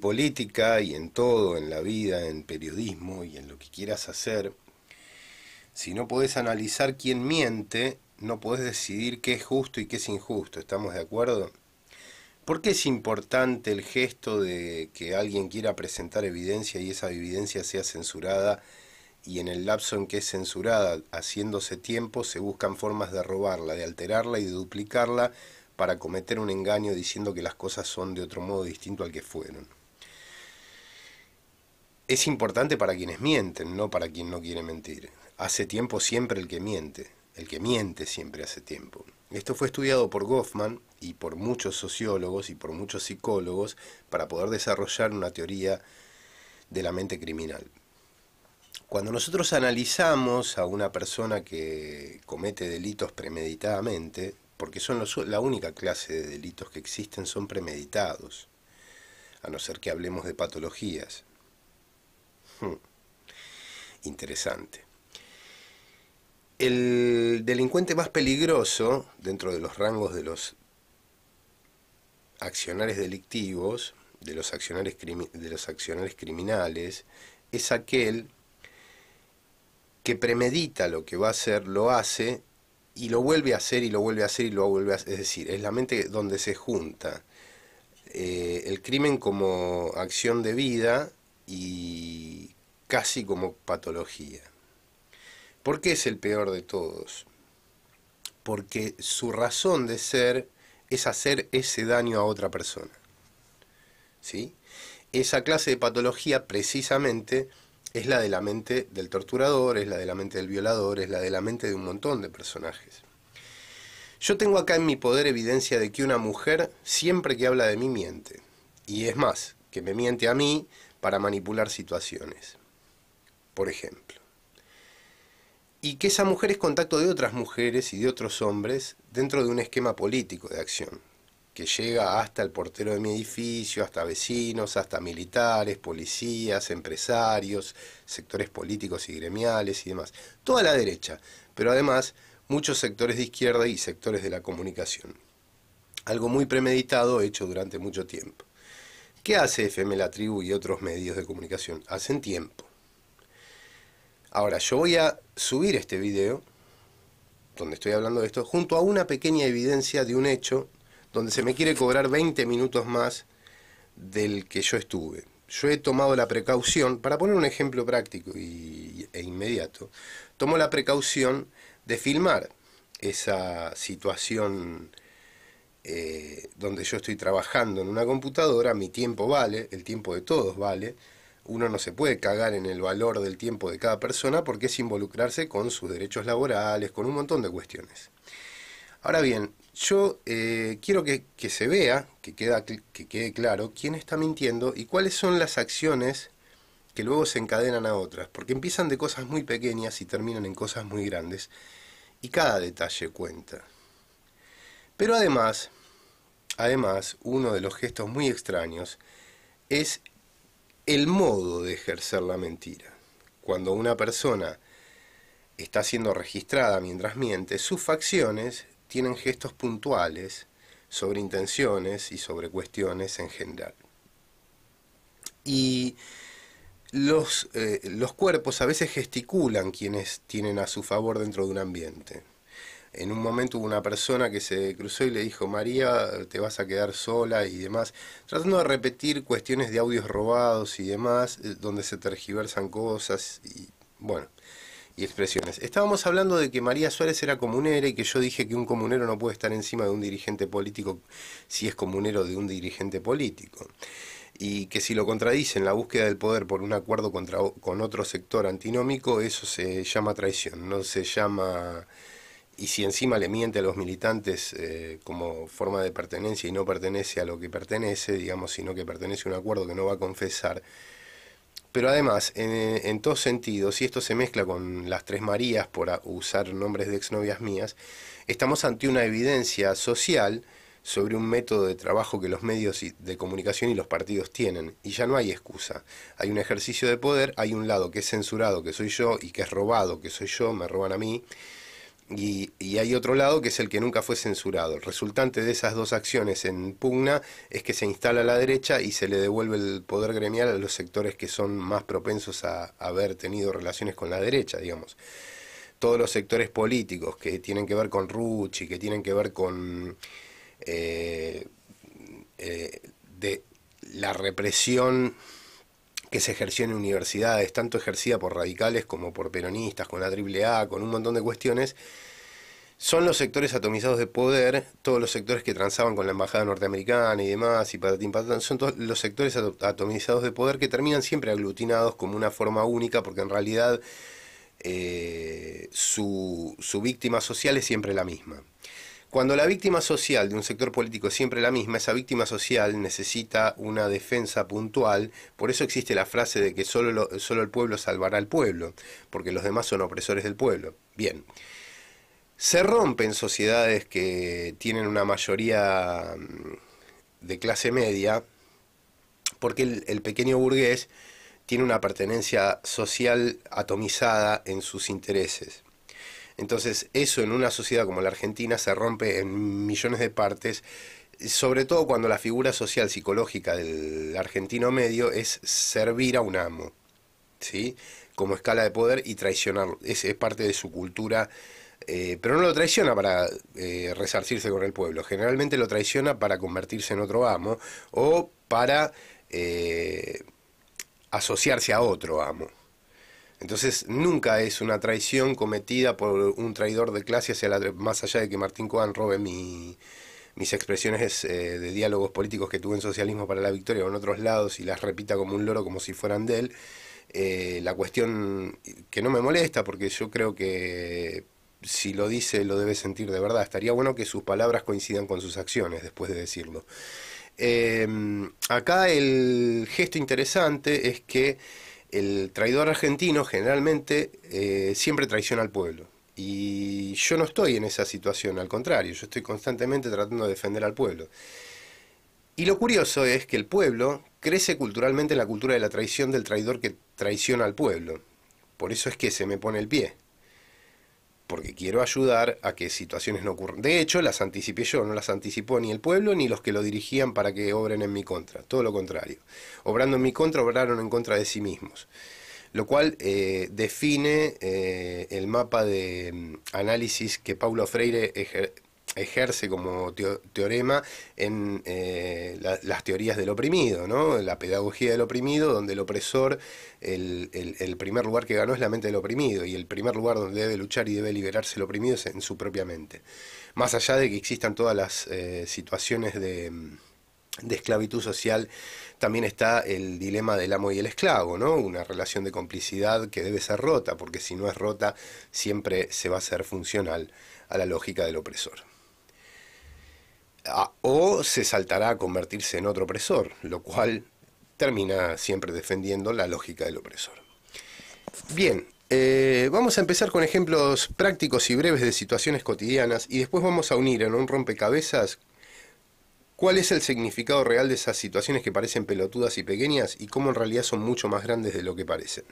política y en todo, en la vida, en periodismo y en lo que quieras hacer, si no podés analizar quién miente, no podés decidir qué es justo y qué es injusto, ¿estamos de acuerdo? ¿Por qué es importante el gesto de que alguien quiera presentar evidencia y esa evidencia sea censurada y en el lapso en que es censurada, haciéndose tiempo, se buscan formas de robarla, de alterarla y de duplicarla para cometer un engaño diciendo que las cosas son de otro modo distinto al que fueron? es importante para quienes mienten, no para quien no quiere mentir. Hace tiempo siempre el que miente, el que miente siempre hace tiempo. Esto fue estudiado por Goffman y por muchos sociólogos y por muchos psicólogos para poder desarrollar una teoría de la mente criminal. Cuando nosotros analizamos a una persona que comete delitos premeditadamente, porque son la única clase de delitos que existen, son premeditados, a no ser que hablemos de patologías, Hmm. Interesante. El delincuente más peligroso dentro de los rangos de los accionarios delictivos, de los accionarios, de los criminales, es aquel que premedita lo que va a hacer, lo hace y lo vuelve a hacer y lo vuelve a hacer y lo vuelve a hacer. Es decir, es la mente donde se junta eh, el crimen como acción de vida y casi como patología. ¿Por qué es el peor de todos? Porque su razón de ser es hacer ese daño a otra persona. ¿Sí? Esa clase de patología precisamente es la de la mente del torturador, es la de la mente del violador, es la de la mente de un montón de personajes. Yo tengo acá en mi poder evidencia de que una mujer siempre que habla de mí miente. Y es más, que me miente a mí, para manipular situaciones, por ejemplo. Y que esa mujer es contacto de otras mujeres y de otros hombres dentro de un esquema político de acción, que llega hasta el portero de mi edificio, hasta vecinos, hasta militares, policías, empresarios, sectores políticos y gremiales y demás. Toda la derecha, pero además muchos sectores de izquierda y sectores de la comunicación. Algo muy premeditado hecho durante mucho tiempo. ¿Qué hace FM La Tribu y otros medios de comunicación? Hacen tiempo. Ahora, yo voy a subir este video, donde estoy hablando de esto, junto a una pequeña evidencia de un hecho donde se me quiere cobrar 20 minutos más del que yo estuve. Yo he tomado la precaución, para poner un ejemplo práctico y, e inmediato, tomo la precaución de filmar esa situación eh, donde yo estoy trabajando en una computadora, mi tiempo vale, el tiempo de todos vale. Uno no se puede cagar en el valor del tiempo de cada persona porque es involucrarse con sus derechos laborales, con un montón de cuestiones. Ahora bien, yo eh, quiero que, se vea, que, queda, que quede claro quién está mintiendo y cuáles son las acciones que luego se encadenan a otras, porque empiezan de cosas muy pequeñas y terminan en cosas muy grandes, y cada detalle cuenta. Pero además, Además, uno de los gestos muy extraños es el modo de ejercer la mentira. Cuando una persona está siendo registrada mientras miente, sus facciones tienen gestos puntuales sobre intenciones y sobre cuestiones en general. Y los, eh, los cuerpos a veces gesticulan quienes tienen a su favor dentro de un ambiente en un momento hubo una persona que se cruzó y le dijo, María, te vas a quedar sola y demás, tratando de repetir cuestiones de audios robados y demás, eh, donde se tergiversan cosas y bueno, y expresiones. Estábamos hablando de que María Suárez era comunera y que yo dije que un comunero no puede estar encima de un dirigente político si es comunero de un dirigente político. Y que si lo contradicen la búsqueda del poder por un acuerdo contra, con otro sector antinómico, eso se llama traición, no se llama y si encima le miente a los militantes eh, como forma de pertenencia y no pertenece a lo que pertenece, digamos, sino que pertenece a un acuerdo que no va a confesar. Pero además, en, eh, en todos sentidos, y esto se mezcla con las tres Marías por usar nombres de exnovias mías, estamos ante una evidencia social sobre un método de trabajo que los medios de comunicación y los partidos tienen. Y ya no hay excusa. Hay un ejercicio de poder, hay un lado que es censurado, que soy yo, y que es robado, que soy yo, me roban a mí y, hay otro lado que es el que nunca fue censurado. El resultante de esas dos acciones en pugna es que se instala la derecha y se le devuelve el poder gremial a los sectores que son más propensos a, haber tenido relaciones con la derecha, digamos. Todos los sectores políticos que tienen que ver con Rucci, que tienen que ver con eh, eh, de la represión que se ejerció en universidades, tanto ejercida por radicales como por peronistas, con la AAA, con un montón de cuestiones, son los sectores atomizados de poder, todos los sectores que transaban con la embajada norteamericana y demás, y patatín son todos los sectores atomizados de poder que terminan siempre aglutinados como una forma única, porque en realidad eh, su víctima social es siempre la misma. Cuando la víctima social de un sector político es siempre la misma, esa víctima social necesita una defensa puntual, por eso existe la frase de que solo, solo el pueblo salvará al pueblo, porque los demás son opresores del pueblo. Bien. Se rompen sociedades que tienen una mayoría mm, de clase media, porque el pequeño burgués tiene una pertenencia social atomizada en sus intereses. Entonces eso en una sociedad como la Argentina se rompe en millones de partes, sobre todo cuando la figura social psicológica del argentino medio es servir a un amo, ¿sí? como escala de poder y traicionarlo. Es, es parte de su cultura. Eh, pero no lo traiciona para eh, resarcirse con el pueblo, generalmente lo traiciona para convertirse en otro amo o para eh, asociarse a otro amo. Entonces nunca es una traición cometida por un traidor de clase hacia la, más allá de que Martín Coan robe mis expresiones eh, de diálogos políticos que tuve en Socialismo para la Victoria o en otros lados y las repita como un loro como si fueran de él. Eh, la cuestión que no me molesta porque yo creo que si lo dice lo debe sentir de verdad. Estaría bueno que sus palabras coincidan con sus acciones después de decirlo. Eh, acá el gesto interesante es que el traidor argentino generalmente eh, siempre traiciona al pueblo. Y yo no estoy en esa situación, al contrario, yo estoy constantemente tratando de defender al pueblo. Y lo curioso es que el pueblo crece culturalmente en la cultura de la traición del traidor que traiciona al pueblo. Por eso es que se me pone el pie porque quiero ayudar a que situaciones no ocurran. De hecho, las anticipé yo, no las anticipó ni el pueblo ni los que lo dirigían para que obren en mi contra, todo lo contrario. Obrando en mi contra, obraron en contra de sí mismos. Lo cual eh, define eh, el mapa de mm, análisis que Paulo Freire ejerce ejerce como teorema en eh, las teorías del oprimido, ¿no? la pedagogía del oprimido, donde el opresor, el, primer lugar que ganó es la mente del oprimido, y el primer lugar donde debe luchar y debe liberarse el oprimido es en su propia mente. Más allá de que existan todas las eh, situaciones de, esclavitud social, también está el dilema del amo y el esclavo, ¿no? Una relación de complicidad que debe ser rota, porque si no es rota, siempre se va a ser funcional a la lógica del opresor o se saltará a convertirse en otro opresor, lo cual termina siempre defendiendo la lógica del opresor. Bien, eh, vamos a empezar con ejemplos prácticos y breves de situaciones cotidianas y después vamos a unir en un rompecabezas cuál es el significado real de esas situaciones que parecen pelotudas y pequeñas y cómo en realidad son mucho más grandes de lo que parecen.